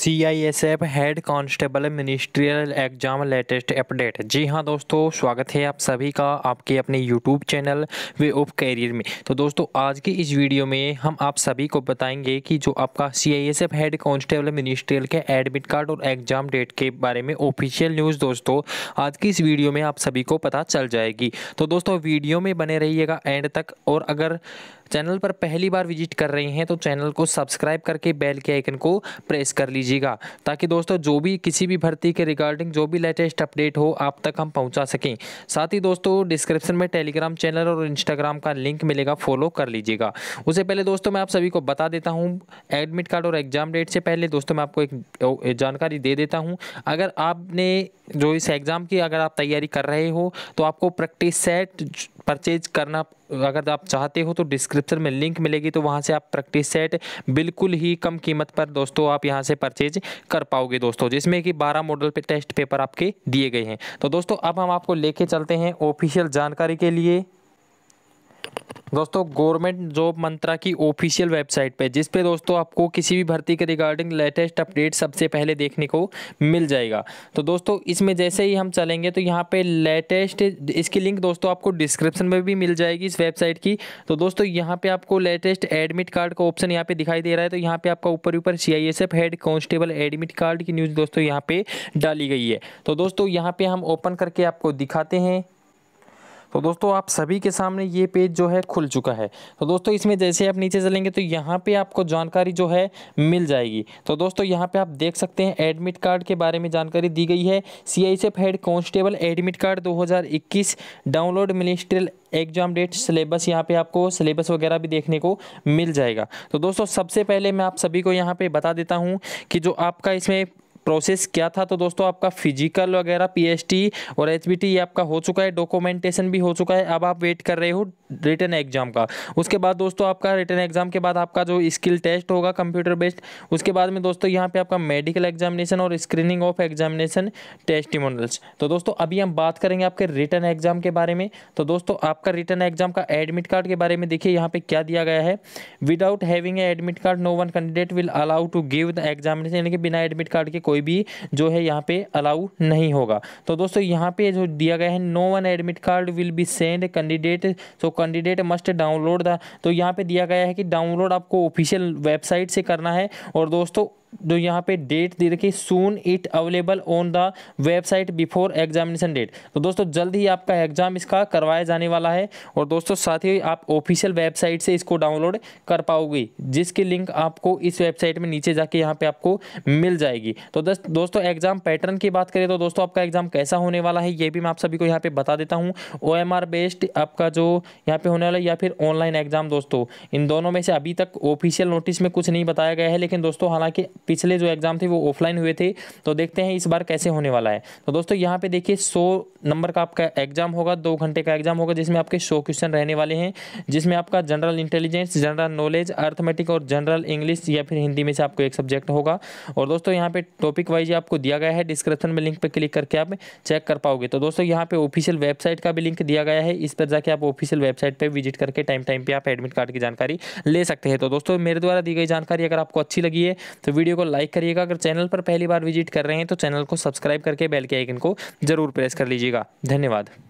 C I S F head constable ministerial exam latest update जी हाँ दोस्तों स्वागत है आप सभी का आपके अपने YouTube channel way of career में तो दोस्तों आज की इस वीडियो में हम आप सभी को बताएंगे कि जो आपका C I S F head constable ministerial के एडमिट कार्ड और एग्जाम डेट के बारे में ऑफिशियल न्यूज़ दोस्तों आज की इस वीडियो में आप सभी को पता चल जाएगी तो दोस्तों वीडियो में बने रहिएगा एंड तक और अगर चैनल पर पहली बार विजिट कर रहे हैं तो चैनल को सब्सक्राइब करके बेल के आइकन को प्रेस कर लीजिएगा ताकि दोस्तों जो भी किसी भी भर्ती के रिगार्डिंग जो भी लेटेस्ट अपडेट हो आप तक हम पहुँचा सकें साथ ही दोस्तों डिस्क्रिप्शन में टेलीग्राम चैनल और इंस्टाग्राम का लिंक मिलेगा फॉलो कर लीजिएगा उससे पहले दोस्तों मैं आप सभी को बता देता हूँ एडमिट कार्ड और एग्जाम डेट से पहले दोस्तों मैं आपको एक जानकारी दे देता हूँ अगर आपने जो इस एग्ज़ाम की अगर आप तैयारी कर रहे हो तो आपको प्रैक्टिस सेट परचेज करना अगर आप चाहते हो तो डिस्क्रिप्शन में लिंक मिलेगी तो वहाँ से आप प्रैक्टिस सेट बिल्कुल ही कम कीमत पर दोस्तों आप यहाँ से परचेज कर पाओगे दोस्तों जिसमें कि 12 मॉडल पे टेस्ट पेपर आपके दिए गए हैं तो दोस्तों अब हम आपको लेके चलते हैं ऑफिशियल जानकारी के लिए दोस्तों गवर्नमेंट जॉब मंत्रा की ऑफिशियल वेबसाइट पे जिस पे दोस्तों आपको किसी भी भर्ती के रिगार्डिंग लेटेस्ट अपडेट सबसे पहले देखने को मिल जाएगा तो दोस्तों इसमें जैसे ही हम चलेंगे तो यहाँ पे लेटेस्ट इसकी लिंक दोस्तों आपको डिस्क्रिप्शन में भी मिल जाएगी इस वेबसाइट की तो दोस्तों यहाँ पर आपको लेटेस्ट एडमिट कार्ड का ऑप्शन यहाँ पे दिखाई दे रहा है तो यहाँ पे आपका ऊपर ऊपर C head constable admit card की न्यूज़ दोस्तों यहाँ पर डाली गई है तो दोस्तों यहाँ पर हम ओपन करके आपको दिखाते हैं तो दोस्तों आप सभी के सामने ये पेज जो है खुल चुका है तो दोस्तों इसमें जैसे आप नीचे चलेंगे तो यहाँ पे आपको जानकारी जो है मिल जाएगी तो दोस्तों यहाँ पे आप देख सकते हैं एडमिट कार्ड के बारे में जानकारी दी गई है C head constable admit card 2021 download ministerial exam date syllabus यहाँ पे आपको सिलेबस वगैरह भी देखने को मिल जाएगा तो दोस्तों सबसे पहले मैं आप सभी को यहाँ पे बता देता हूँ कि जो आपका इसमें प्रोसेस क्या था तो दोस्तों आपका फिजिकल वगैरह पीएचटी और एचबीटी ये आपका हो चुका है डॉक्यूमेंटेशन भी हो चुका है अब आप वेट कर रहे हो रिटर्न एग्जाम का उसके बाद दोस्तों आपका रिटर्न एग्जाम के बाद आपका जो स्किल टेस्ट होगा कंप्यूटर बेस्ड उसके बाद में दोस्तों यहाँ पे आपका मेडिकल एग्जामिनेशन और स्क्रीनिंग ऑफ एग्जामिनेशन टेस्ट तो दोस्तों अभी हम बात करेंगे आपके रिटर्न एग्जाम के बारे में तो दोस्तों आपका रिटर्न एग्जाम का एडमिट कार्ड के बारे में देखिए यहाँ पे क्या दिया गया है without having admit card no one candidate will allow to give the examination यानी कि बिना एडमिट कार्ड के कोई भी जो है यहाँ पे अलाउ नहीं होगा तो दोस्तों यहाँ पे जो दिया गया है no one admit card will be send candidate so candidate must download the तो यहाँ पे दिया गया है कि डाउनलोड आपको ऑफिशियल वेबसाइट से करना है और दोस्तों जो यहाँ पे डेट दे रखी soon it available on the website before examination date तो दोस्तों जल्द ही आपका एग्जाम इसका करवाया जाने वाला है और दोस्तों साथ ही आप ऑफिशियल वेबसाइट से इसको डाउनलोड कर पाओगे जिसकी लिंक आपको इस वेबसाइट में नीचे जाके यहाँ पे आपको मिल जाएगी तो दोस्तों एग्जाम पैटर्न की बात करें तो दोस्तों आपका एग्जाम कैसा होने वाला है ये भी मैं आप सभी को यहाँ पे बता देता हूँ ओ बेस्ड आपका जो यहाँ पे होने वाला या फिर ऑनलाइन एग्जाम दोस्तों इन दोनों में से अभी तक ऑफिशियल नोटिस में कुछ नहीं बताया गया है लेकिन दोस्तों हालांकि पिछले जो एग्जाम थे वो ऑफलाइन हुए थे तो देखते हैं इस बार कैसे होने वाला है तो दोस्तों यहाँ पे देखिए सौ नंबर का आपका एग्जाम होगा दो घंटे का एग्जाम होगा जिसमें आपके सौ क्वेश्चन रहने वाले हैं जिसमें आपका general intelligence general knowledge arithmetic और जनरल इंग्लिश या फिर हिंदी में से आपको एक सब्जेक्ट होगा और दोस्तों यहाँ पे टॉपिक वाइज आपको दिया गया है डिस्क्रिप्शन में लिंक पर क्लिक करके आप चेक कर पाओगे तो दोस्तों यहाँ पे ऑफिशियल वेबसाइट का भी लिंक दिया गया है इस पर जाके आप ऑफिशियल वेबसाइट पर विजिट करके टाइम टाइम पर आप एडमिट कार्ड की जानकारी ले सकते हैं तो दोस्तों मेरे द्वारा दी गई जानकारी अगर आपको अच्छी लगी है तो वीडियो को लाइक करिएगा अगर चैनल पर पहली बार विजिट कर रहे हैं तो चैनल को सब्सक्राइब करके बेल के आइकन को जरूर प्रेस कर लीजिएगा धन्यवाद